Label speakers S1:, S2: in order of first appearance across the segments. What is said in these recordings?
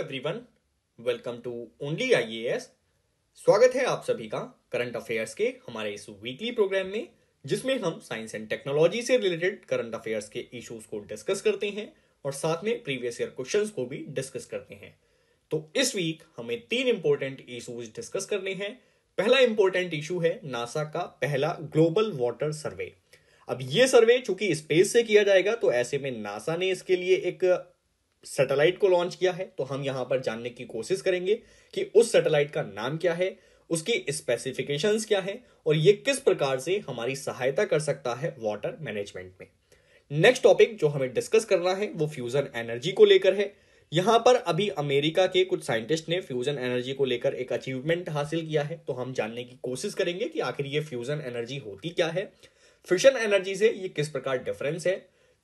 S1: Everyone welcome to only IAS स्वागत है आप सभी का करंट अफेयर्स के हमारे इस वीकली प्रोग्राम में जिसमें हम साइंस एंड टेक्नोलॉजी से रिलेटेड करंट अफेयर्स के इश्यूज को डिस्कस करते हैं और साथ में प्रीवियस ईयर क्वेश्चंस को भी डिस्कस करते हैं तो इस वीक हमें तीन इंपॉर्टेंट इशूज डिस्कस करने हैं पहला इंपॉर्टेंट इशू है नासा का पहला ग्लोबल वाटर सर्वे अब ये सर्वे चूंकि स्पेस से किया जाएगा तो ऐसे में नासा ने इसके लिए एक सैटेलाइट को लॉन्च किया है तो हम यहां पर जानने की कोशिश करेंगे कि उस सैटेलाइट का नाम क्या है उसकी स्पेसिफिकेशंस क्या है और ये किस प्रकार से हमारी सहायता कर सकता है वाटर मैनेजमेंट में नेक्स्ट टॉपिक जो हमें डिस्कस करना है वो फ्यूजन एनर्जी को लेकर है यहां पर अभी अमेरिका के कुछ साइंटिस्ट ने फ्यूजन एनर्जी को लेकर एक अचीवमेंट हासिल किया है तो हम जानने की कोशिश करेंगे कि आखिर ये फ्यूजन एनर्जी होती क्या है फ्यूजन एनर्जी से ये किस प्रकार डिफरेंस है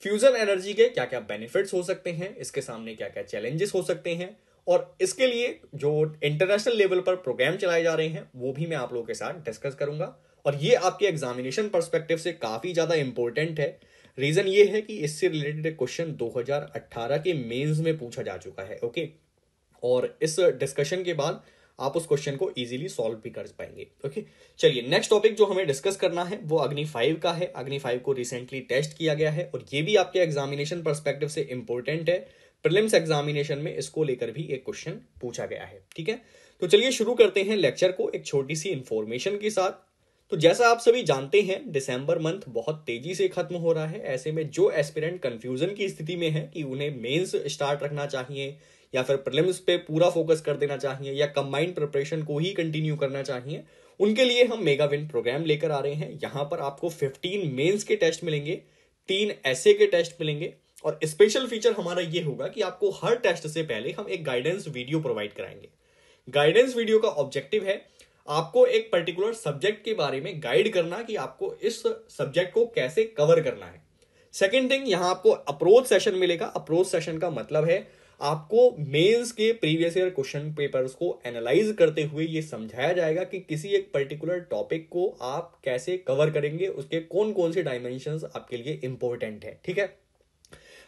S1: फ्यूजन एनर्जी के क्या क्या बेनिफिट्स हो सकते हैं इसके सामने क्या क्या चैलेंजेस हो सकते हैं और इसके लिए जो इंटरनेशनल लेवल पर प्रोग्राम चलाए जा रहे हैं वो भी मैं आप लोगों के साथ डिस्कस करूंगा और ये आपके एग्जामिनेशन परस्पेक्टिव से काफ़ी ज़्यादा इंपॉर्टेंट है रीज़न ये है कि इससे रिलेटेड क्वेश्चन 2018 के मेंस में पूछा जा चुका है ओके और इस डिस्कशन के बाद आप उस क्वेश्चन को इजीली सॉल्व भी कर पाएंगे ओके चलिए नेक्स्ट टॉपिक जो हमें डिस्कस करना है वो अग्नि फाइव का है अग्नि फाइव को रिसेंटली टेस्ट किया गया है और ये भी आपके एग्जामिनेशन परस्पेक्टिव से इंपॉर्टेंट है प्रिलिम्स एग्जामिनेशन में इसको लेकर भी एक क्वेश्चन पूछा गया है ठीक है तो चलिए शुरू करते हैं लेक्चर को एक छोटी सी इंफॉर्मेशन के साथ तो जैसा आप सभी जानते हैं दिसंबर मंथ बहुत तेजी से खत्म हो रहा है ऐसे में जो एस्पिरेंट कंफ्यूजन की स्थिति में है कि उन्हें मेंस स्टार्ट रखना चाहिए या फिर प्रिलिम्स पे पूरा फोकस कर देना चाहिए या कंबाइंड प्रिपरेशन को ही कंटिन्यू करना चाहिए उनके लिए हम मेगा विन प्रोग्राम लेकर आ रहे हैं यहाँ पर आपको 15 मेंस के टेस्ट मिलेंगे तीन ऐसे के टेस्ट मिलेंगे और स्पेशल फीचर हमारा ये होगा कि आपको हर टेस्ट से पहले हम एक गाइडेंस वीडियो प्रोवाइड कराएंगे गाइडेंस वीडियो का ऑब्जेक्टिव है आपको एक पर्टिकुलर सब्जेक्ट के बारे में गाइड करना कि आपको इस सब्जेक्ट को कैसे कवर करना है सेकेंड थिंग यहां आपको अप्रोच सेशन मिलेगा अप्रोच सेशन का मतलब है आपको मेंस के प्रीवियस ईयर क्वेश्चन पेपर्स को एनालाइज करते हुए ये समझाया जाएगा कि किसी एक पर्टिकुलर टॉपिक को आप कैसे कवर करेंगे उसके कौन कौन से डायमेंशन आपके लिए इंपॉर्टेंट है ठीक है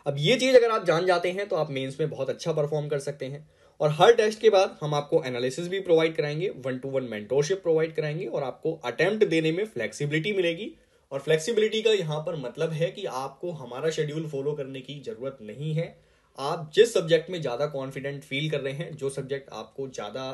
S1: अब ये चीज अगर आप जान जाते हैं तो आप मेंस में बहुत अच्छा परफॉर्म कर सकते हैं और हर टेस्ट के बाद हम आपको एनालिसिस भी प्रोवाइड कराएंगे one to one mentorship provide कराएंगे और आपको अटेम्प्ट देने में फ्लेक्सिबिलिटी मिलेगी और फ्लेक्सिबिलिटी का यहाँ पर मतलब है कि आपको हमारा शेड्यूल फॉलो करने की जरूरत नहीं है आप जिस सब्जेक्ट में ज़्यादा कॉन्फिडेंट फील कर रहे हैं जो सब्जेक्ट आपको ज़्यादा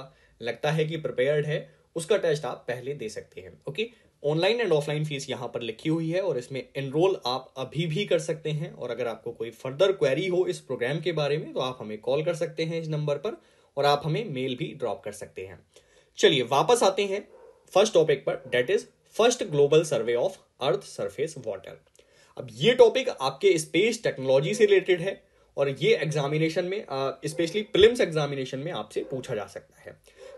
S1: लगता है कि प्रिपेयर्ड है उसका टेस्ट आप पहले दे सकते हैं okay online and offline fees यहाँ पर लिखी हुई है और इसमें एनरोल आप अभी भी कर सकते हैं और अगर आपको कोई फर्दर क्वेरी हो इस प्रोग्राम के बारे में तो आप हमें कॉल कर सकते हैं इस नंबर पर और आप हमें मेल भी ड्रॉप कर सकते हैं चलिए वापस आते हैं फर्स्ट टॉपिक पर that is first global survey of earth surface water अब ये टॉपिक आपके स्पेस टेक्नोलॉजी से रिलेटेड है और ये एग्जामिनेशन में स्पेशली प्रिलिम्स एग्जामिनेशन में आपसे पूछा जा सकता है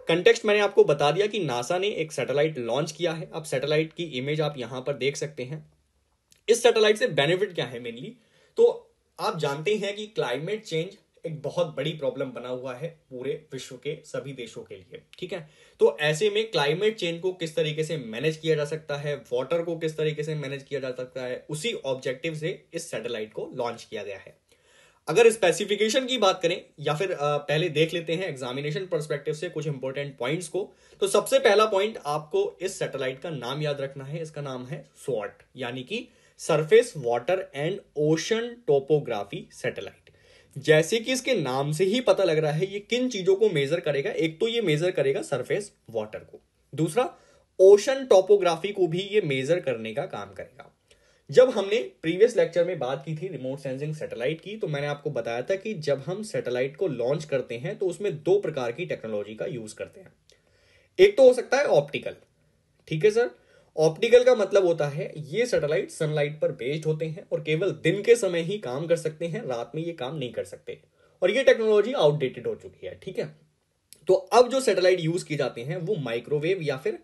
S1: कंटेक्स्ट मैंने आपको बता दिया कि नासा ने एक सैटेलाइट लॉन्च किया है अब सैटेलाइट की इमेज आप यहां पर देख सकते हैं इस सैटेलाइट से बेनिफिट क्या है मेनली तो आप जानते हैं कि क्लाइमेट चेंज एक बहुत बड़ी प्रॉब्लम बना हुआ है पूरे विश्व के सभी देशों के लिए ठीक है तो ऐसे में क्लाइमेट चेंज को किस तरीके से मैनेज किया जा सकता है वाटर को किस तरीके से मैनेज किया जा सकता है उसी ऑब्जेक्टिव से इस सैटेलाइट को लॉन्च किया गया है अगर स्पेसिफिकेशन की बात करें या फिर पहले देख लेते हैं एग्जामिनेशन परस्पेक्टिव से कुछ इंपॉर्टेंट पॉइंट्स को तो सबसे पहला पॉइंट आपको इस सैटेलाइट का नाम याद रखना है इसका नाम है स्वाट यानी कि surface water and ocean topography satellite जैसे कि इसके नाम से ही पता लग रहा है ये किन चीजों को मेजर करेगा एक तो ये मेजर करेगा सरफेस वाटर को दूसरा ओशन टोपोग्राफी को भी ये मेजर करने का काम करेगा जब हमने प्रीवियस लेक्चर में बात की थी रिमोट सेंसिंग सैटेलाइट की तो मैंने आपको बताया था कि जब हम सैटेलाइट को लॉन्च करते हैं तो उसमें दो प्रकार की टेक्नोलॉजी का यूज करते हैं एक तो हो सकता है ऑप्टिकल ठीक है सर ऑप्टिकल का मतलब होता है ये सैटेलाइट सनलाइट पर बेस्ड होते हैं और केवल दिन के समय ही काम कर सकते हैं रात में ये काम नहीं कर सकते और ये टेक्नोलॉजी आउटडेटेड हो चुकी है ठीक है तो अब जो सैटेलाइट यूज किए जाते हैं वो माइक्रोवेव या फिर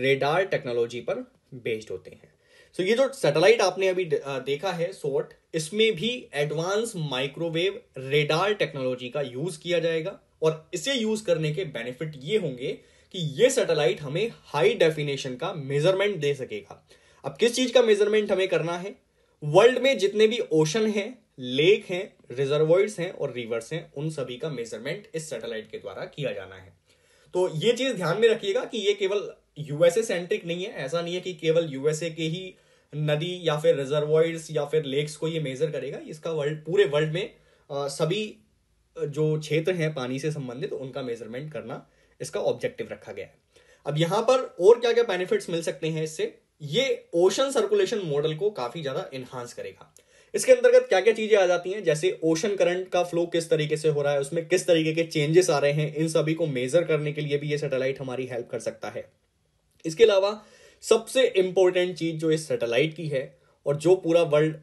S1: रेडार टेक्नोलॉजी पर बेस्ड होते हैं सो so, ये जो सैटेलाइट आपने अभी देखा है सोट इसमें भी एडवांस माइक्रोवेव रेडार टेक्नोलॉजी का यूज किया जाएगा और इसे यूज करने के बेनिफिट ये होंगे कि ये सैटेलाइट हमें हाई डेफिनेशन का मेजरमेंट दे सकेगा अब किस चीज का मेजरमेंट हमें करना है वर्ल्ड में जितने भी ओशन हैं लेक हैं रिजर्वॉइड्स हैं और रिवर्स हैं उन सभी का मेजरमेंट इस सैटेलाइट के द्वारा किया जाना है तो ये चीज ध्यान में रखिएगा कि ये केवल यूएसए सेंट्रिक नहीं है ऐसा नहीं है कि केवल यूएसए के ही नदी या फिर रिजर्वायर्स या फिर लेक्स को ये मेजर करेगा इसका वर्ल्ड पूरे वर्ल्ड में सभी जो क्षेत्र हैं पानी से संबंधित तो उनका मेजरमेंट करना इसका ऑब्जेक्टिव रखा गया है अब यहाँ पर और क्या क्या बेनिफिट्स मिल सकते हैं इससे ये ओशन सर्कुलेशन मॉडल को काफी ज्यादा एनहांस करेगा इसके अंतर्गत क्या क्या चीजें आ जाती हैं जैसे ओशन करंट का फ्लो किस तरीके से हो रहा है उसमें किस तरीके के चेंजेस आ रहे हैं इन सभी को मेजर करने के लिए भी ये सैटेलाइट हमारी हेल्प कर सकता है इसके अलावा सबसे इंपॉर्टेंट चीज़ जो इस सैटेलाइट की है और जो पूरा वर्ल्ड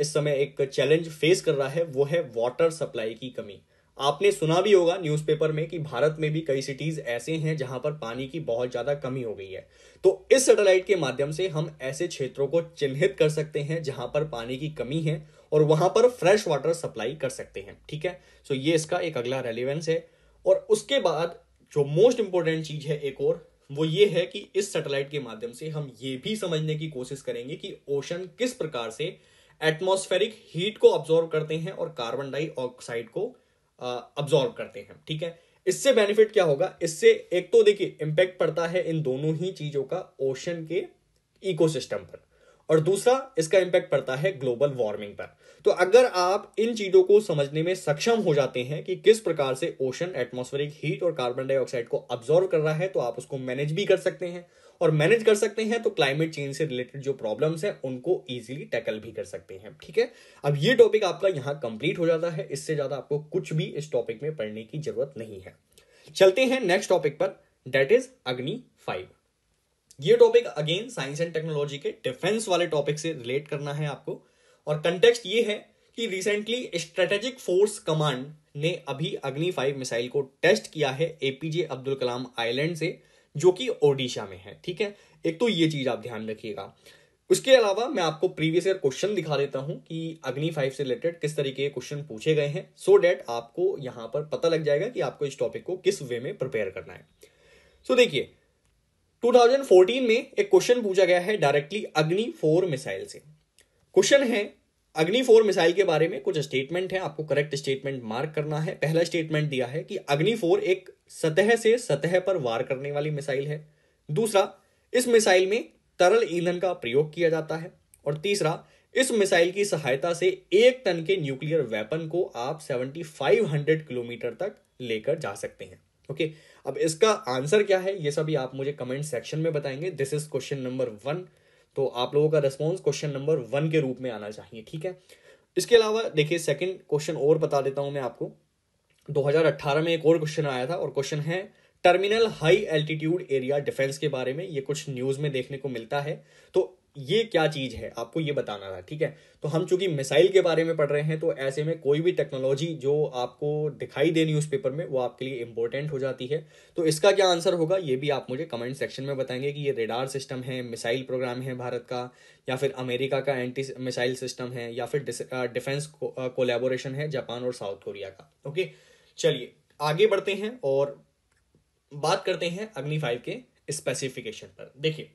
S1: इस समय एक चैलेंज फेस कर रहा है वो है वाटर सप्लाई की कमी आपने सुना भी होगा न्यूज़पेपर में कि भारत में भी कई सिटीज़ ऐसे हैं जहां पर पानी की बहुत ज़्यादा कमी हो गई है तो इस सैटेलाइट के माध्यम से हम ऐसे क्षेत्रों को चिन्हित कर सकते हैं जहां पर पानी की कमी है और वहां पर फ्रेश वाटर सप्लाई कर सकते हैं ठीक है सो ये इसका एक अगला रेलिवेंस है और उसके बाद जो मोस्ट इंपॉर्टेंट चीज़ है एक और वो ये है कि इस सैटेलाइट के माध्यम से हम ये भी समझने की कोशिश करेंगे कि ओशन किस प्रकार से एटमोस्फेरिक हीट को ऑब्जॉर्व करते हैं और कार्बन डाइऑक्साइड को ऑब्जॉर्व करते हैं ठीक है इससे बेनिफिट क्या होगा इससे एक तो देखिए इंपैक्ट पड़ता है इन दोनों ही चीजों का ओशन के इकोसिस्टम पर और दूसरा इसका इंपैक्ट पड़ता है ग्लोबल वार्मिंग पर तो अगर आप इन चीज़ों को समझने में सक्षम हो जाते हैं कि किस प्रकार से ओशन एटमॉस्फेरिक हीट और कार्बन डाइऑक्साइड को ऑब्जॉर्व कर रहा है तो आप उसको मैनेज भी कर सकते हैं और मैनेज कर सकते हैं तो क्लाइमेट चेंज से रिलेटेड जो प्रॉब्लम्स हैं उनको इजीली टैकल भी कर सकते हैं ठीक है अब ये टॉपिक आपका यहाँ कंप्लीट हो जाता है इससे ज़्यादा आपको कुछ भी इस टॉपिक में पढ़ने की जरूरत नहीं है चलते हैं नेक्स्ट टॉपिक पर डेट इज अग्नि फाइव ये topic again science and technology के डिफेंस वाले टॉपिक से रिलेट करना है आपको और कंटेक्स्ट ये है कि रिसेंटली स्ट्रेटेजिक फोर्स कमांड ने अभी अग्नि फाइव मिसाइल को टेस्ट किया है एपीजे अब्दुल कलाम आइलैंड से जो कि ओडिशा में है ठीक है एक तो ये चीज आप ध्यान रखिएगा उसके अलावा मैं आपको प्रीवियस ईयर क्वेश्चन दिखा देता हूं कि अग्नि फाइव से रिलेटेड किस तरीके के क्वेश्चन पूछे गए हैं सो so डेट आपको यहां पर पता लग जाएगा कि आपको इस टॉपिक को किस वे में प्रिपेयर करना है सो so देखिए 2014 में एक क्वेश्चन पूछा गया है डायरेक्टली अग्नि फोर मिसाइल से क्वेश्चन है अग्नि फोर मिसाइल के बारे में कुछ स्टेटमेंट है आपको करेक्ट स्टेटमेंट मार्क करना है पहला स्टेटमेंट दिया है कि अग्नि फोर एक सतह से सतह पर वार करने वाली मिसाइल है दूसरा इस मिसाइल में तरल ईंधन का प्रयोग किया जाता है और तीसरा इस मिसाइल की सहायता से एक टन के न्यूक्लियर वेपन को आप 7500 किलोमीटर तक लेकर जा सकते हैं ओके okay? अब इसका आंसर क्या है ये सभी आप मुझे कमेंट सेक्शन में बताएंगे this is question number one तो आप लोगों का रिस्पॉन्स क्वेश्चन नंबर वन के रूप में आना चाहिए ठीक है इसके अलावा देखिए सेकंड क्वेश्चन और बता देता हूं मैं आपको 2018 में एक और क्वेश्चन आया था और क्वेश्चन है terminal high altitude area defence के बारे में ये कुछ न्यूज़ में देखने को मिलता है तो ये क्या चीज है आपको ये बताना था ठीक है तो हम चूंकि मिसाइल के बारे में पढ़ रहे हैं तो ऐसे में कोई भी टेक्नोलॉजी जो आपको दिखाई दे न्यूज़पेपर में वो आपके लिए इंपॉर्टेंट हो जाती है तो इसका क्या आंसर होगा ये भी आप मुझे कमेंट सेक्शन में बताएंगे कि ये रेडार सिस्टम है मिसाइल प्रोग्राम है भारत का या फिर अमेरिका का एंटी मिसाइल सिस्टम है या फिर डिफेंस कोलेबोरेशन है जापान और साउथ कोरिया का ओके चलिए आगे बढ़ते हैं और बात करते हैं अग्नि फाइव के स्पेसिफिकेशन पर देखिए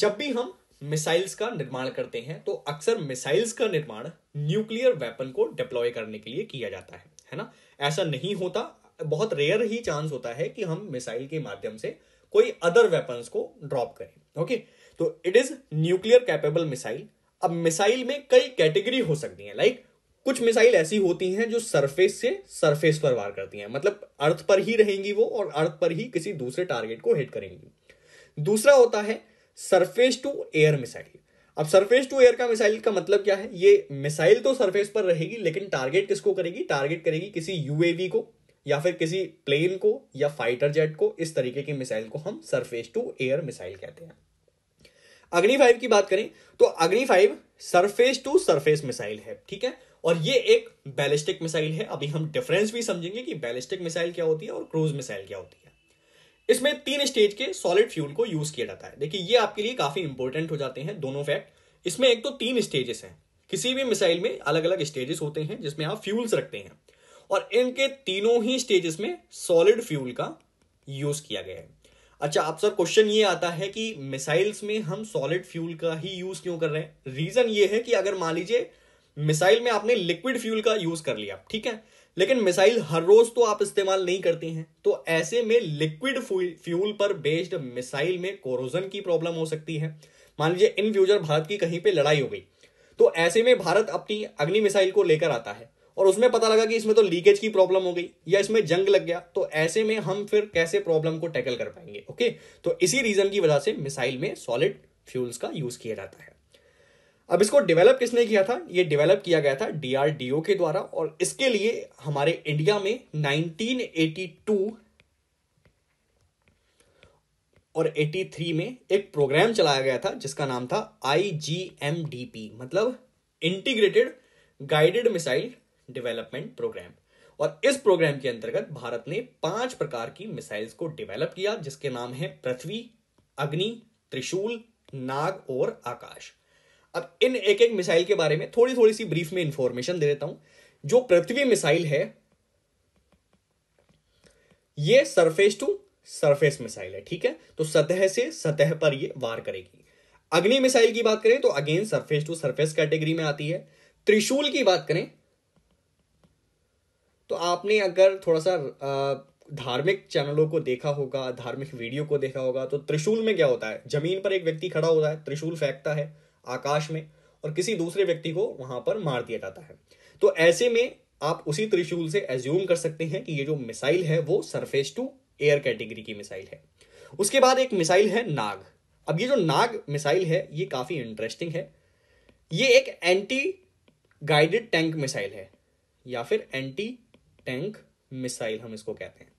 S1: जब भी हम मिसाइल्स का निर्माण करते हैं तो अक्सर मिसाइल्स का निर्माण न्यूक्लियर वेपन को डिप्लॉय करने के लिए किया जाता है है ना ऐसा नहीं होता बहुत रेयर ही चांस होता है कि हम मिसाइल के माध्यम से कोई अदर वेपन्स को ड्रॉप करें ओके तो it is nuclear capable missile अब मिसाइल में कई कैटेगरी हो सकती हैं लाइक कुछ मिसाइल ऐसी होती हैं जो सरफेस से सरफेस पर वार करती हैं मतलब अर्थ पर ही रहेंगी वो और अर्थ पर ही किसी दूसरे टारगेट को हिट करेंगी दूसरा होता है सरफेस टू एयर मिसाइल अब सरफेस टू एयर का मिसाइल का मतलब क्या है ये मिसाइल तो सरफेस पर रहेगी लेकिन टारगेट किसको करेगी टारगेट करेगी किसी यूएवी को या फिर किसी प्लेन को या फाइटर जेट को इस तरीके की मिसाइल को हम सरफेस टू एयर मिसाइल कहते हैं अग्नि फाइव की बात करें तो Agni five surface to surface missile है ठीक है और ये एक बैलिस्टिक मिसाइल है अभी हम डिफरेंस भी समझेंगे कि बैलिस्टिक मिसाइल क्या होती है और क्रूज मिसाइल क्या होती है इसमें तीन स्टेज के सॉलिड फ्यूल को यूज किया जाता है देखिए ये आपके लिए काफी इंपॉर्टेंट हो जाते हैं दोनों फैक्ट इसमें एक तो तीन स्टेजेस हैं किसी भी मिसाइल में अलग अलग स्टेजेस होते हैं जिसमें आप फ्यूल्स रखते हैं और इनके तीनों ही स्टेजेस में सॉलिड फ्यूल का यूज किया गया है अच्छा आप सर क्वेश्चन ये आता है कि मिसाइल्स में हम सॉलिड फ्यूल का ही यूज क्यों कर रहे हैं रीजन ये है कि अगर मान लीजिए मिसाइल में आपने लिक्विड फ्यूल का यूज कर लिया ठीक है लेकिन मिसाइल हर रोज तो आप इस्तेमाल नहीं करती हैं तो ऐसे में लिक्विड फ्यूल पर बेस्ड मिसाइल में कोरोजन की प्रॉब्लम हो सकती है मान लीजिए इन फ्यूचर भारत की कहीं पे लड़ाई हो गई तो ऐसे में भारत अपनी अग्नि मिसाइल को लेकर आता है और उसमें पता लगा कि इसमें तो लीकेज की प्रॉब्लम हो गई या इसमें जंग लग गया तो ऐसे में हम फिर कैसे प्रॉब्लम को टैकल कर पाएंगे ओके तो इसी रीजन की वजह से मिसाइल में सॉलिड फ्यूल्स का यूज किया जाता है अब इसको डेवलप किसने किया था ये डेवलप किया गया था डीआरडीओ के द्वारा और इसके लिए हमारे इंडिया में 1982 और 83 में एक प्रोग्राम चलाया गया था जिसका नाम था आईजीएमडीपी मतलब integrated guided missile development programme और इस प्रोग्राम के अंतर्गत भारत ने पांच प्रकार की मिसाइल्स को डेवलप किया जिसके नाम है पृथ्वी अग्नि त्रिशूल नाग और आकाश अब इन एक एक मिसाइल के बारे में थोड़ी थोड़ी सी ब्रीफ में इंफॉर्मेशन दे देता हूं जो पृथ्वी मिसाइल है ये सरफेस टू सरफेस मिसाइल है ठीक है तो सतह से सतह पर ये वार करेगी अग्नि मिसाइल की बात करें तो again surface to surface category में आती है त्रिशूल की बात करें तो आपने अगर थोड़ा सा धार्मिक चैनलों को देखा होगा धार्मिक वीडियो को देखा होगा तो त्रिशूल में क्या होता है जमीन पर एक व्यक्ति खड़ा होता है त्रिशूल फेंकता है आकाश में और किसी दूसरे व्यक्ति को वहां पर मार दिया जाता है तो ऐसे में आप उसी त्रिशूल से एज्यूम कर सकते हैं कि ये जो मिसाइल है वो सरफेस टू एयर कैटेगरी की मिसाइल है उसके बाद एक मिसाइल है नाग अब ये जो नाग मिसाइल है ये काफ़ी इंटरेस्टिंग है ये एक एंटी गाइडेड टैंक मिसाइल है या फिर एंटी टैंक मिसाइल हम इसको कहते हैं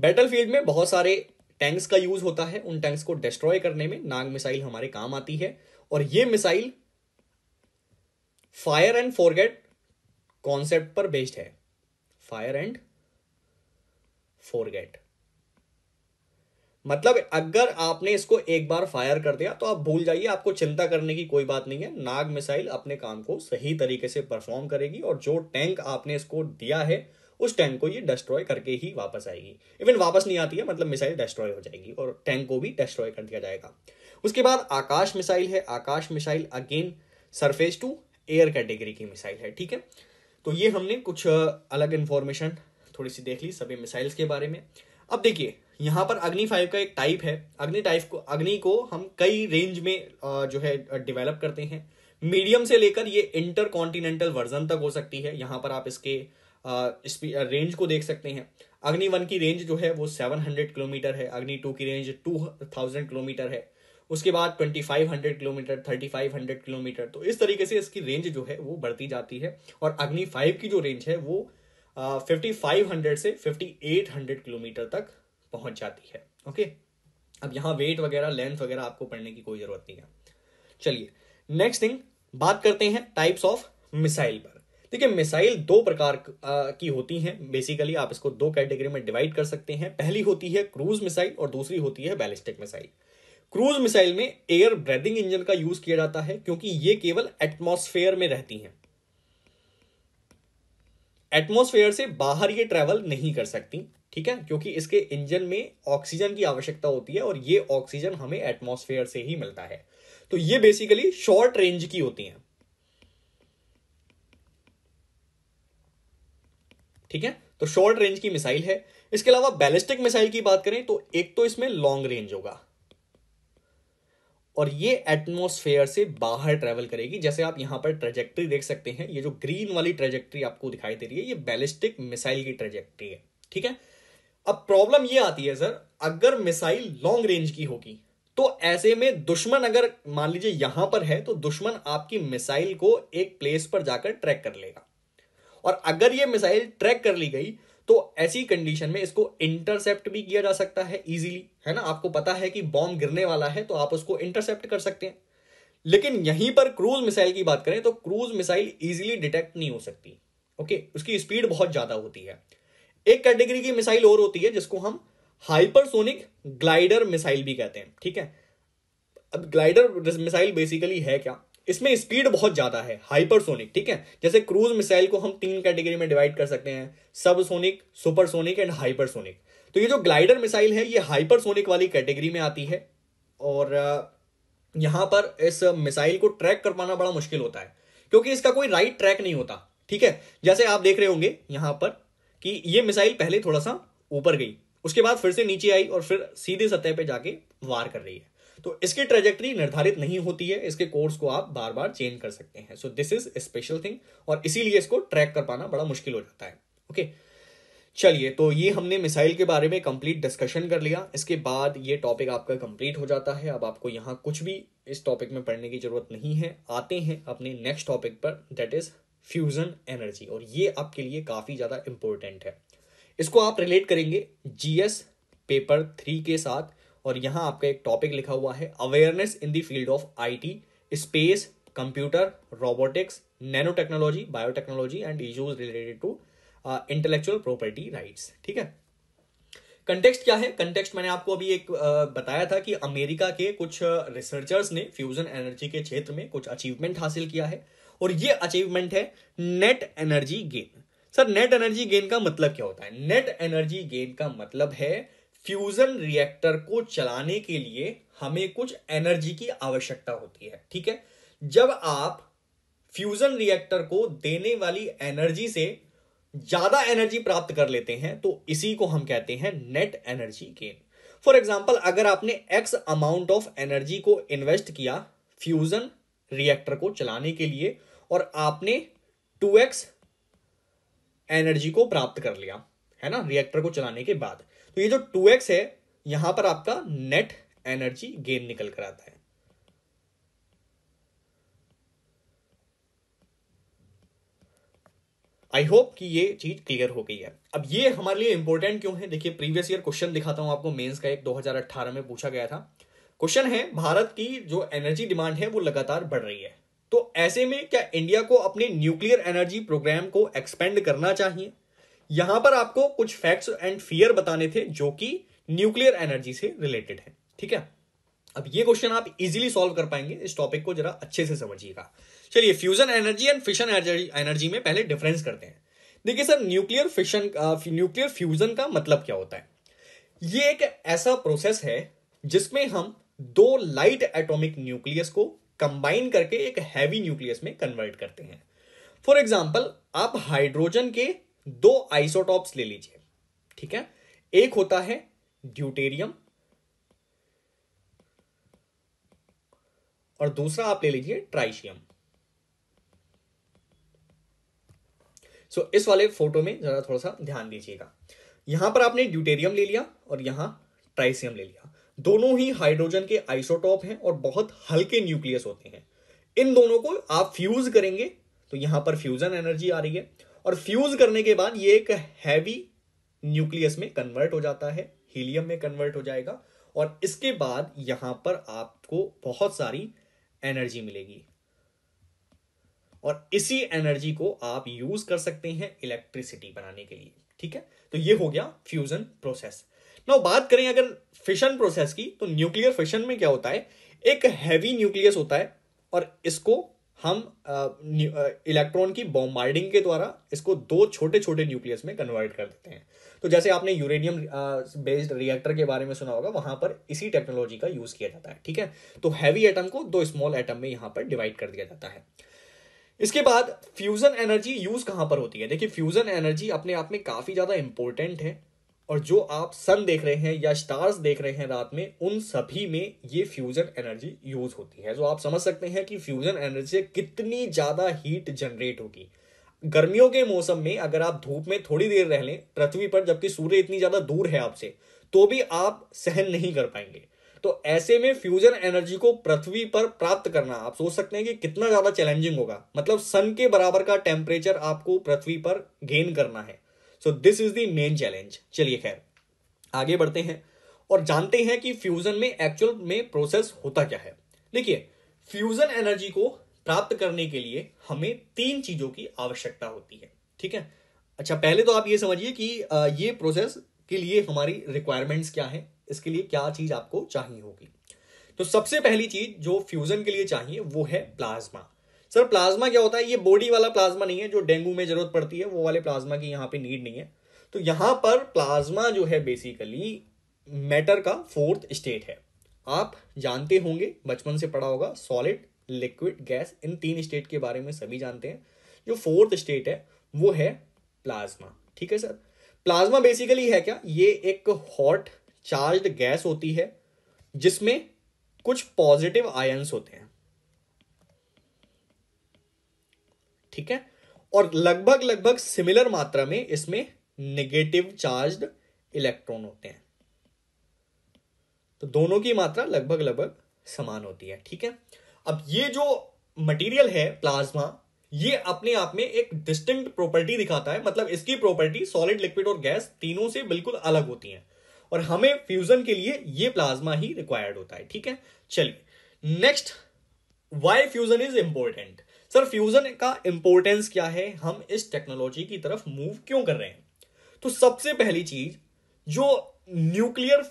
S1: बैटलफील्ड में बहुत सारे टैंक्स का यूज होता है उन टैंक्स को डिस्ट्रॉय करने में नाग मिसाइल हमारे काम आती है और ये missile fire and forget concept पर बेस्ड है फायर एंड फॉरगेट मतलब अगर आपने इसको एक बार फायर कर दिया तो आप भूल जाइए आपको चिंता करने की कोई बात नहीं है नाग मिसाइल अपने काम को सही तरीके से परफॉर्म करेगी और जो टैंक आपने इसको दिया है उस टैंक को ये डिस्ट्रॉय करके ही वापस आएगी इवन वापस नहीं आती है मतलब मिसाइल डिस्ट्रॉय हो जाएगी और टैंक को भी डिस्ट्रॉय कर दिया जाएगा उसके बाद आकाश मिसाइल है Akash missile again surface to air category की मिसाइल है ठीक है तो ये हमने कुछ अलग इन्फॉर्मेशन थोड़ी सी देख ली सभी मिसाइल्स के बारे में अब देखिए यहाँ पर अग्नि फाइव का एक टाइप है अग्नि टाइप को अग्नि को हम कई रेंज में जो है डेवलप करते हैं मीडियम से लेकर ये इंटर कॉन्टिनेंटल वर्जन तक हो सकती है यहाँ पर आप इसके रेंज को देख सकते हैं अग्नि वन की रेंज जो है वो सेवन हंड्रेड किलोमीटर है अग्नि टू की रेंज टू थाउजेंड किलोमीटर है उसके बाद twenty five hundred kilometre thirty five hundred kilometre तो इस तरीके से इसकी रेंज जो है वो बढ़ती जाती है और अग्नि फाइव की जो रेंज है वो फिफ्टी फाइव हंड्रेड से फिफ्टी एट हंड्रेड किलोमीटर तक पहुंच जाती है ओके अब यहां वेट वगैरह लेंथ वगैरह आपको पढ़ने की कोई जरूरत नहीं है चलिए नेक्स्ट थिंग बात करते हैं टाइप्स ऑफ मिसाइल पर देखिए मिसाइल दो प्रकार की होती हैं बेसिकली आप इसको दो कैटेगरी में डिवाइड कर सकते हैं पहली होती है क्रूज मिसाइल और दूसरी होती है बैलिस्टिक मिसाइल क्रूज मिसाइल में एयर ब्रेदिंग इंजन का यूज किया जाता है क्योंकि ये केवल एटमोस्फेयर में रहती हैं एटमोस्फेयर से बाहर ये ट्रेवल नहीं कर सकती ठीक है क्योंकि इसके इंजन में ऑक्सीजन की आवश्यकता होती है और ये ऑक्सीजन हमें एटमोस्फेयर से ही मिलता है तो ये बेसिकली शॉर्ट रेंज की होती हैं ठीक है तो शॉर्ट रेंज की मिसाइल है इसके अलावा बैलिस्टिक मिसाइल की बात करें तो एक तो इसमें लॉन्ग रेंज होगा और ये एटमोस्फेयर से बाहर ट्रेवल करेगी जैसे आप यहां पर ट्रेजेक्ट्री देख सकते हैं ये जो ग्रीन वाली ट्रेजेक्ट्री आपको दिखाई दे रही है ये बैलिस्टिक मिसाइल की ट्रेजेक्ट्री है ठीक है अब प्रॉब्लम ये आती है सर अगर मिसाइल लॉन्ग रेंज की होगी तो ऐसे में दुश्मन अगर मान लीजिए यहां पर है तो दुश्मन आपकी मिसाइल को एक प्लेस पर जाकर ट्रैक कर लेगा और अगर ये मिसाइल ट्रैक कर ली गई तो ऐसी कंडीशन में इसको इंटरसेप्ट भी किया जा सकता है इजीली है ना आपको पता है कि बॉम्ब गिरने वाला है तो आप उसको इंटरसेप्ट कर सकते हैं लेकिन यहीं पर क्रूज मिसाइल की बात करें तो क्रूज मिसाइल इजीली डिटेक्ट नहीं हो सकती ओके उसकी स्पीड बहुत ज्यादा होती है एक कैटेगरी की मिसाइल और होती है जिसको हम हाइपरसोनिक ग्लाइडर मिसाइल भी कहते हैं ठीक है अब ग्लाइडर मिसाइल बेसिकली है क्या इसमें स्पीड बहुत ज्यादा है हाइपरसोनिक ठीक है जैसे क्रूज मिसाइल को हम तीन कैटेगरी में डिवाइड कर सकते हैं सबसोनिक सुपरसोनिक एंड हाइपरसोनिक तो ये जो ग्लाइडर मिसाइल है ये हाइपरसोनिक वाली कैटेगरी में आती है और यहां पर इस मिसाइल को ट्रैक कर पाना बड़ा मुश्किल होता है क्योंकि इसका कोई राइट ट्रैक नहीं होता ठीक है जैसे आप देख रहे होंगे यहां पर कि ये मिसाइल पहले थोड़ा सा ऊपर गई उसके बाद फिर से नीचे आई और फिर सीधे सतह पर जाके वार कर रही है तो इसकी ट्रेजेक्ट्री निर्धारित नहीं होती है इसके कोर्स को आप बार बार चेंज कर सकते हैं so this is special thing और इसीलिए इसको ट्रैक कर पाना बड़ा मुश्किल हो जाता है ओके okay? चलिए तो ये हमने मिसाइल के बारे में कंप्लीट डिस्कशन कर लिया इसके बाद ये टॉपिक आपका कंप्लीट हो जाता है अब आपको यहाँ कुछ भी इस टॉपिक में पढ़ने की ज़रूरत नहीं है आते हैं अपने नेक्स्ट टॉपिक पर दैट इज़ फ्यूज़न एनर्जी और ये आपके लिए काफ़ी ज़्यादा इंपॉर्टेंट है इसको आप रिलेट करेंगे जीएस पेपर थ्री के साथ और यहाँ आपका एक टॉपिक लिखा हुआ है awareness in the field of IT space computer robotics nano technology biotechnology and issues related to intellectual property rights ठीक है कंटेक्स्ट क्या है कंटेक्स्ट मैंने आपको अभी एक uh, बताया था कि अमेरिका के कुछ रिसर्चर्स uh, ने फ्यूजन एनर्जी के क्षेत्र में कुछ अचीवमेंट हासिल किया है और ये अचीवमेंट है net energy gain sir net energy gain का मतलब क्या होता है नेट एनर्जी गेन का मतलब है फ्यूजन रिएक्टर को चलाने के लिए हमें कुछ एनर्जी की आवश्यकता होती है ठीक है जब आप फ्यूजन रिएक्टर को देने वाली एनर्जी से ज्यादा एनर्जी प्राप्त कर लेते हैं तो इसी को हम कहते हैं net energy gain for example अगर आपने एक्स अमाउंट ऑफ एनर्जी को इन्वेस्ट किया फ्यूजन रिएक्टर को चलाने के लिए और आपने टू एक्स एनर्जी को प्राप्त कर लिया है ना रिएक्टर को चलाने के बाद तो ये जो टू एक्स है यहां पर आपका नेट एनर्जी गेन निकल कर आता है आई होप कि ये चीज क्लियर हो गई है अब ये हमारे लिए इंपॉर्टेंट क्यों है देखिए प्रीवियस ईयर क्वेश्चन दिखाता हूं आपको मेंस का एक 2018 में पूछा गया था क्वेश्चन है भारत की जो एनर्जी डिमांड है वो लगातार बढ़ रही है तो ऐसे में क्या इंडिया को अपने न्यूक्लियर एनर्जी प्रोग्राम को एक्सपेंड करना चाहिए यहां पर आपको कुछ फैक्ट्स एंड फियर बताने थे जो कि न्यूक्लियर एनर्जी से रिलेटेड है ठीक है अब ये क्वेश्चन आप इजीली सॉल्व कर पाएंगे इस टॉपिक को जरा अच्छे से समझिएगा चलिए fusion energy and fission energy में पहले डिफरेंस करते हैं देखिए sir nuclear fission nuclear fusion का मतलब क्या होता है ये एक ऐसा प्रोसेस है जिसमें हम दो लाइट एटॉमिक न्यूक्लियस को कंबाइन करके एक हैवी न्यूक्लियस में कन्वर्ट करते हैं फॉर एग्जाम्पल आप हाइड्रोजन के दो आइसोटॉप्स ले लीजिए ठीक है एक होता है ड्यूटेरियम और दूसरा आप ले लीजिए ट्राइशियम सो so, इस वाले फोटो में जरा थोड़ा सा ध्यान दीजिएगा यहां पर आपने ड्यूटेरियम ले लिया और यहां ट्राइसियम ले लिया दोनों ही हाइड्रोजन के आइसोटॉप हैं और बहुत हल्के न्यूक्लियस होते हैं इन दोनों को आप फ्यूज करेंगे तो यहां पर फ्यूजन एनर्जी आ रही है और फ्यूज करने के बाद ये एक हैवी न्यूक्लियस में कन्वर्ट हो जाता है हीलियम में कन्वर्ट हो जाएगा और इसके बाद यहां पर आपको बहुत सारी एनर्जी मिलेगी और इसी एनर्जी को आप यूज कर सकते हैं इलेक्ट्रिसिटी बनाने के लिए ठीक है तो ये हो गया फ्यूजन प्रोसेस ना बात करें अगर फिशन प्रोसेस की तो न्यूक्लियर फिशन में क्या होता है एक हैवी न्यूक्लियस होता है और इसको हम इलेक्ट्रॉन की बॉम्बार्डिंग के द्वारा इसको दो छोटे छोटे न्यूक्लियस में कन्वर्ट कर देते हैं तो जैसे आपने यूरेनियम बेस्ड रिएक्टर के बारे में सुना होगा वहां पर इसी टेक्नोलॉजी का यूज किया जाता है ठीक है तो हैवी एटम को दो स्मॉल एटम में यहां पर डिवाइड कर दिया जाता है इसके बाद फ्यूजन एनर्जी यूज कहां पर होती है देखिए फ्यूजन एनर्जी अपने आप में काफी ज्यादा इंपॉर्टेंट है और जो आप सन देख रहे हैं या स्टार्स देख रहे हैं रात में उन सभी में ये फ्यूजन एनर्जी यूज होती है तो आप समझ सकते हैं कि फ्यूजन एनर्जी से कितनी ज्यादा हीट जनरेट होगी गर्मियों के मौसम में अगर आप धूप में थोड़ी देर रह लें पृथ्वी पर जबकि सूर्य इतनी ज्यादा दूर है आपसे तो भी आप सहन नहीं कर पाएंगे तो ऐसे में फ्यूजन एनर्जी को पृथ्वी पर प्राप्त करना आप सोच सकते हैं कि कितना ज्यादा चैलेंजिंग होगा मतलब सन के बराबर का टेम्परेचर आपको पृथ्वी पर गेन करना है so this is the main challenge चलिए खैर आगे बढ़ते हैं और जानते हैं कि फ्यूजन में एक्चुअल में प्रोसेस होता क्या है देखिए फ्यूजन एनर्जी को प्राप्त करने के लिए हमें तीन चीजों की आवश्यकता होती है ठीक है अच्छा पहले तो आप ये समझिए कि ये प्रोसेस के लिए हमारी रिक्वायरमेंट्स क्या है इसके लिए क्या चीज आपको चाहिए होगी तो सबसे पहली चीज जो फ्यूजन के लिए चाहिए वो है प्लाज्मा सर प्लाज्मा क्या होता है ये बॉडी वाला प्लाज्मा नहीं है जो डेंगू में जरूरत पड़ती है वो वाले प्लाज्मा की यहाँ पे नीड नहीं है तो यहाँ पर प्लाज्मा जो है बेसिकली मैटर का फोर्थ स्टेट है आप जानते होंगे बचपन से पढ़ा होगा सॉलिड लिक्विड गैस इन तीन स्टेट के बारे में सभी जानते हैं जो फोर्थ स्टेट है वो है प्लाज्मा ठीक है सर प्लाज्मा बेसिकली है क्या ये एक हॉट चार्ज्ड गैस होती है जिसमें कुछ पॉजिटिव आयंस होते हैं ठीक है और लगभग लगभग सिमिलर मात्रा में इसमें नेगेटिव चार्ज इलेक्ट्रॉन होते हैं तो दोनों की मात्रा लगभग लगभग समान होती है ठीक है अब ये जो मटेरियल है प्लाज्मा ये अपने आप में एक डिस्टिंक्ट प्रॉपर्टी दिखाता है मतलब इसकी प्रॉपर्टी सॉलिड लिक्विड और गैस तीनों से बिल्कुल अलग होती है और हमें फ्यूजन के लिए ये प्लाज्मा ही रिक्वायर्ड होता है ठीक है चलिए next why fusion is important sir fusion का इंपॉर्टेंस क्या है हम इस टेक्नोलॉजी की तरफ मूव क्यों कर रहे हैं तो सबसे पहली चीज जो न्यूक्लियर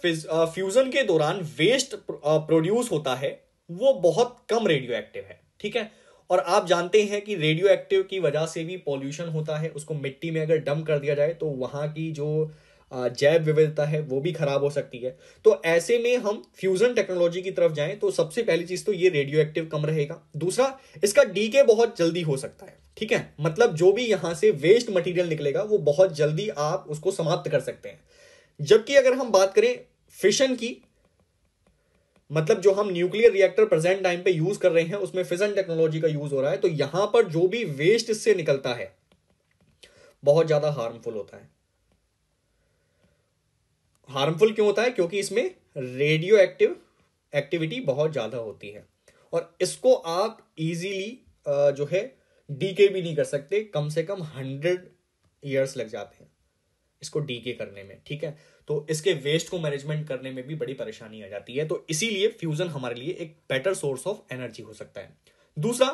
S1: फ्यूजन के दौरान वेस्ट प्रोड्यूस होता है वो बहुत कम रेडियो एक्टिव है ठीक है और आप जानते हैं कि रेडियो एक्टिव की वजह से भी पॉल्यूशन होता है उसको मिट्टी में अगर डम कर दिया जाए तो वहां की जो जैव विविधता है वो भी खराब हो सकती है तो ऐसे में हम फ्यूजन टेक्नोलॉजी की तरफ जाएं तो सबसे पहली चीज तो ये रेडियो एक्टिव कम रहेगा दूसरा इसका डीके बहुत जल्दी हो सकता है ठीक है मतलब जो भी यहां से वेस्ट मटेरियल निकलेगा वो बहुत जल्दी आप उसको समाप्त कर सकते हैं जबकि अगर हम बात करें फिशन की मतलब जो हम न्यूक्लियर रिएक्टर प्रेजेंट टाइम पे यूज कर रहे हैं उसमें फिजन टेक्नोलॉजी का यूज हो रहा है तो यहां पर जो भी वेस्ट इससे निकलता है बहुत ज्यादा हार्मफुल होता है हार्मफुल क्यों होता है क्योंकि इसमें रेडियो एक्टिव एक्टिविटी बहुत ज़्यादा होती है और इसको आप इजीली जो है डीके भी नहीं कर सकते कम से कम हंड्रेड ईयर्स लग जाते हैं इसको डीके करने में ठीक है तो इसके वेस्ट को मैनेजमेंट करने में भी बड़ी परेशानी आ जाती है तो इसीलिए फ्यूजन हमारे लिए एक बेटर सोर्स ऑफ एनर्जी हो सकता है दूसरा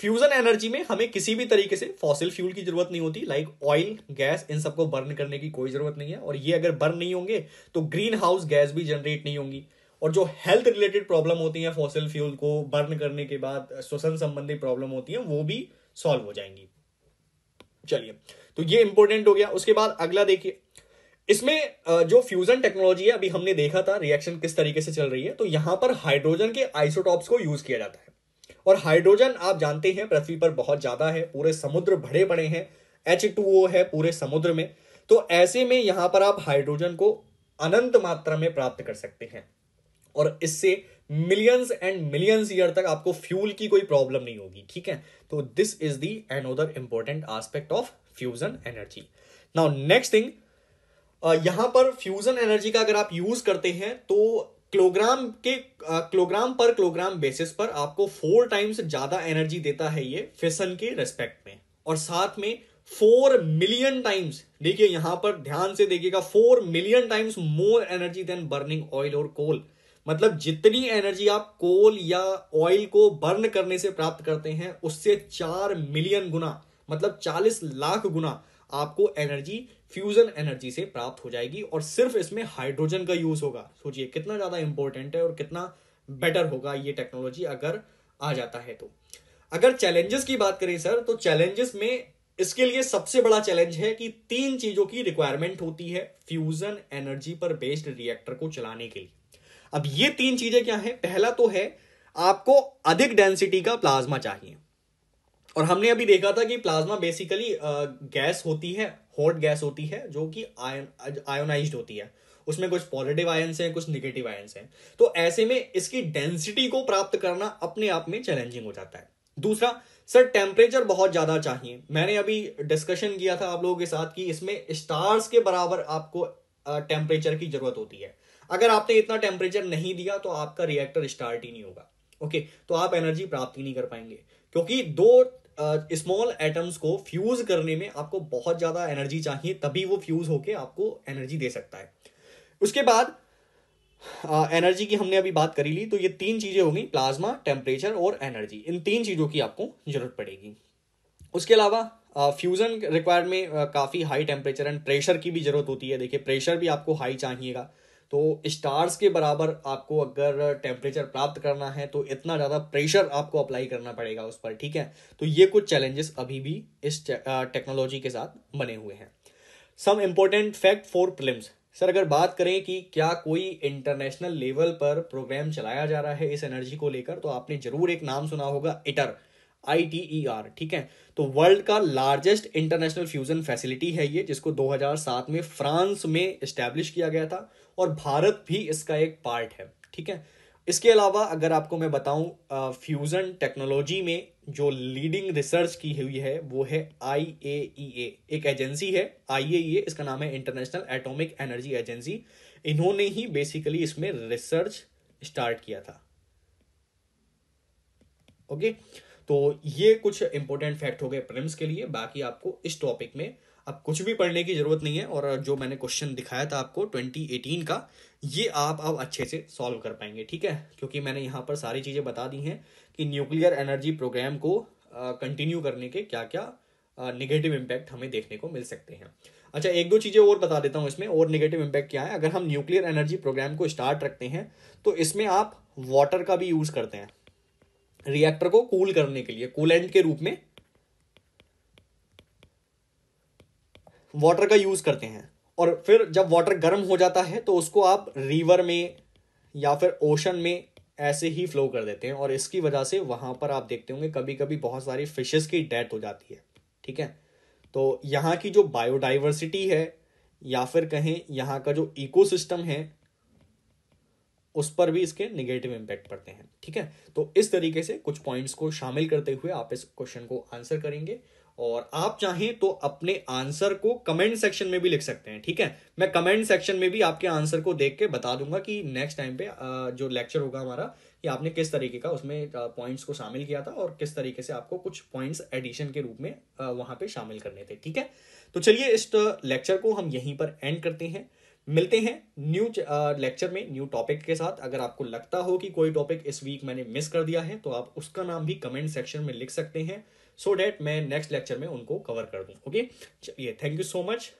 S1: फ्यूजन एनर्जी में हमें किसी भी तरीके से फॉसिल फ्यूल की जरूरत नहीं होती लाइक ऑयल गैस इन सबको बर्न करने की कोई जरूरत नहीं है और ये अगर बर्न नहीं होंगे तो ग्रीन हाउस गैस भी जनरेट नहीं होंगी और जो हेल्थ रिलेटेड प्रॉब्लम होती है फॉसिल फ्यूल को बर्न करने के बाद श्वसन संबंधी प्रॉब्लम होती है वो भी सॉल्व हो जाएंगी चलिए तो ये इंपॉर्टेंट हो गया उसके बाद अगला देखिए इसमें जो फ्यूजन टेक्नोलॉजी है अभी हमने देखा था रिएक्शन किस तरीके से चल रही है तो यहां पर हाइड्रोजन के आइसोटॉप्स को यूज किया जाता है और हाइड्रोजन आप जानते हैं पृथ्वी पर बहुत ज्यादा है पूरे समुद्र भरे पड़े हैं एच है पूरे समुद्र में तो ऐसे में यहां पर आप हाइड्रोजन को अनंत मात्रा में प्राप्त कर सकते हैं और इससे मिलियंस एंड मिलियंस ईयर तक आपको फ्यूल की कोई प्रॉब्लम नहीं होगी ठीक है तो this is the another important aspect of fusion energy now next thing यहां पर फ्यूजन एनर्जी का अगर आप यूज करते हैं तो किलोग्राम के किलोग्राम पर किलोग्राम बेसिस पर आपको फोर टाइम्स ज्यादा एनर्जी देता है ये फिसल के रेस्पेक्ट में और साथ में फोर मिलियन टाइम्स देखिए यहां पर ध्यान से देखिएगा four million times more energy than burning oil और कोल मतलब जितनी एनर्जी आप कोल या ऑयल को बर्न करने से प्राप्त करते हैं उससे चार मिलियन गुना मतलब चालीस लाख गुना आपको एनर्जी फ्यूजन एनर्जी से प्राप्त हो जाएगी और सिर्फ इसमें हाइड्रोजन का यूज होगा सोचिए कितना ज़्यादा इंपॉर्टेंट है और कितना बेटर होगा ये टेक्नोलॉजी अगर आ जाता है तो अगर चैलेंजेस की बात करें सर तो चैलेंजेस में इसके लिए सबसे बड़ा चैलेंज है कि तीन चीजों की रिक्वायरमेंट होती है फ्यूजन एनर्जी पर बेस्ड रिएक्टर को चलाने के लिए अब ये तीन चीजें क्या है पहला तो है आपको अधिक डेंसिटी का प्लाज्मा चाहिए और हमने अभी देखा था कि प्लाज्मा बेसिकली गैस होती है हॉट गैस होती है जो कि आयन आयोनाइज्ड होती है उसमें कुछ पॉजिटिव आयंस हैं कुछ निगेटिव आयंस हैं तो ऐसे में इसकी डेंसिटी को प्राप्त करना अपने आप में चैलेंजिंग हो जाता है दूसरा सर टेम्परेचर बहुत ज़्यादा चाहिए मैंने अभी डिस्कशन किया था आप लोगों के साथ कि इसमें स्टार्स के बराबर आपको टेम्परेचर की ज़रूरत होती है अगर आपने इतना टेम्परेचर नहीं दिया तो आपका रिएक्टर स्टार्ट ही नहीं होगा ओके तो आप एनर्जी प्राप्त ही नहीं कर पाएंगे क्योंकि दो स्मॉल uh, एटम्स को फ्यूज करने में आपको बहुत ज़्यादा एनर्जी चाहिए तभी वो फ्यूज होके आपको एनर्जी दे सकता है उसके बाद एनर्जी uh, की हमने अभी बात करी ली तो ये तीन चीज़ें होंगी प्लाज्मा टेम्परेचर और एनर्जी इन तीन चीज़ों की आपको ज़रूरत पड़ेगी उसके अलावा फ्यूज़न रिक्वायर्ड में काफ़ी हाई टेम्परेचर एंड प्रेशर की भी ज़रूरत होती है देखिए प्रेशर भी आपको हाई चाहिएगा तो स्टार्स के बराबर आपको अगर टेम्परेचर प्राप्त करना है तो इतना ज़्यादा प्रेशर आपको अप्लाई करना पड़ेगा उस पर ठीक है तो ये कुछ चैलेंजेस अभी भी इस टेक्नोलॉजी के साथ बने हुए हैं some important fact for prelims sir अगर बात करें कि क्या कोई इंटरनेशनल लेवल पर प्रोग्राम चलाया जा रहा है इस एनर्जी को लेकर तो आपने जरूर एक नाम सुना होगा ITER I T E R ठीक है तो वर्ल्ड का लार्जेस्ट इंटरनेशनल फ्यूजन फैसिलिटी है ये जिसको 2007 में फ्रांस में इस्टेब्लिश किया गया था और भारत भी इसका एक पार्ट है ठीक है इसके अलावा अगर आपको मैं बताऊं फ्यूज़न टेक्नोलॉजी में जो लीडिंग रिसर्च की हुई है वो है आई ए ई ए एक एजेंसी है आई ए ई ए इसका नाम है इंटरनेशनल एटॉमिक एनर्जी एजेंसी इन्होंने ही बेसिकली इसमें रिसर्च स्टार्ट किया था ओके okay? तो ये कुछ इंपॉर्टेंट फैक्ट हो गए प्रिम्स के लिए बाकी आपको इस टॉपिक में अब कुछ भी पढ़ने की ज़रूरत नहीं है और जो मैंने क्वेश्चन दिखाया था आपको 2018 का ये आप अब अच्छे से सॉल्व कर पाएंगे ठीक है क्योंकि मैंने यहाँ पर सारी चीज़ें बता दी हैं कि न्यूक्लियर एनर्जी प्रोग्राम को कंटिन्यू करने के क्या क्या निगेटिव इम्पैक्ट हमें देखने को मिल सकते हैं अच्छा एक दो चीज़ें और बता देता हूँ इसमें और निगेटिव इम्पैक्ट क्या है अगर हम न्यूक्लियर एनर्जी प्रोग्राम को स्टार्ट रखते हैं तो इसमें आप वाटर का भी यूज़ करते हैं रिएक्टर को कूल करने के लिए कूलेंट के रूप में वाटर का यूज़ करते हैं और फिर जब वाटर गर्म हो जाता है तो उसको आप रिवर में या फिर ओशन में ऐसे ही फ्लो कर देते हैं और इसकी वजह से वहाँ पर आप देखते होंगे कभी कभी बहुत सारी फिशेस की डेथ हो जाती है ठीक है तो यहाँ की जो बायोडाइवर्सिटी है या फिर कहें यहाँ का जो इकोसिस्टम है उस पर भी इसके निगेटिव इम्पैक्ट पड़ते हैं ठीक है तो इस तरीके से कुछ पॉइंट्स को शामिल करते हुए आप इस क्वेश्चन को आंसर करेंगे और आप चाहें तो अपने आंसर को कमेंट सेक्शन में भी लिख सकते हैं ठीक है मैं कमेंट सेक्शन में भी आपके आंसर को देख के बता दूंगा कि नेक्स्ट टाइम पे जो लेक्चर होगा हमारा कि आपने किस तरीके का उसमें पॉइंट्स को शामिल किया था और किस तरीके से आपको कुछ पॉइंट्स एडिशन के रूप में वहां पे शामिल करने थे ठीक है तो चलिए इस लेक्चर को हम यहीं पर एंड करते हैं मिलते हैं न्यू लेक्चर में न्यू टॉपिक के साथ अगर आपको लगता हो कि कोई टॉपिक इस वीक मैंने मिस कर दिया है तो आप उसका नाम भी कमेंट सेक्शन में लिख सकते हैं सो so डैट मैं नेक्स्ट लेक्चर में उनको कवर कर दूँ ओके चलिए थैंक यू सो मच